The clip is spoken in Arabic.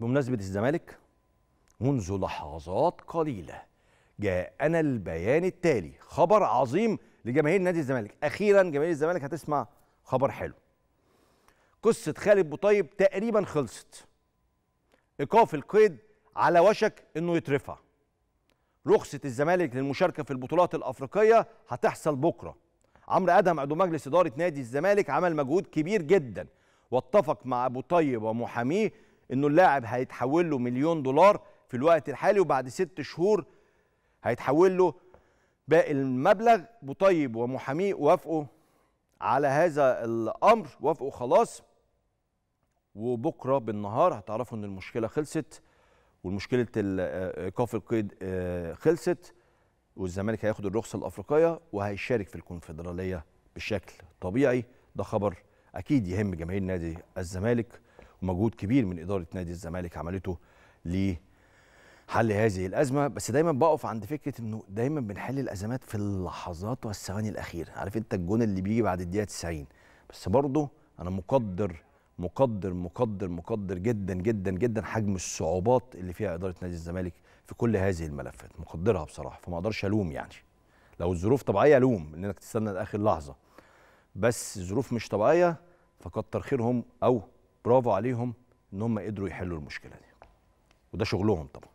بمناسبة الزمالك منذ لحظات قليلة جاءنا البيان التالي خبر عظيم لجماهير نادي الزمالك أخيرا جماهير الزمالك هتسمع خبر حلو قصة خالد بوطيب تقريبا خلصت إيقاف القيد على وشك إنه يترفع رخصة الزمالك للمشاركة في البطولات الأفريقية هتحصل بكرة عمرو أدهم عضو مجلس إدارة نادي الزمالك عمل مجهود كبير جدا واتفق مع أبو طيب ومحاميه انه اللاعب هيتحول له مليون دولار في الوقت الحالي وبعد ست شهور هيتحول له باقي المبلغ بطيب ومحاميه وافقوا على هذا الامر وافقوا خلاص وبكره بالنهار هتعرفوا ان المشكله خلصت ومشكله ايقاف آه، القيد آه، خلصت والزمالك هياخد الرخصه الافريقيه وهيشارك في الكونفدراليه بشكل طبيعي ده خبر اكيد يهم جماهير نادي الزمالك ومجهود كبير من اداره نادي الزمالك عملته لحل هذه الازمه بس دايما بقف عند فكره انه دايما بنحل الازمات في اللحظات والثواني الاخيره عارف انت الجون اللي بيجي بعد الدقيقه 90 بس برضه انا مقدر مقدر مقدر مقدر جدا جدا جدا حجم الصعوبات اللي فيها اداره نادي الزمالك في كل هذه الملفات مقدرها بصراحه فما اقدرش الوم يعني لو الظروف طبيعيه الوم انك تستنى لاخر لحظه بس الظروف مش طبيعيه فكتر خيرهم او برافو عليهم ان هم قدروا يحلوا المشكله دي وده شغلهم طبعا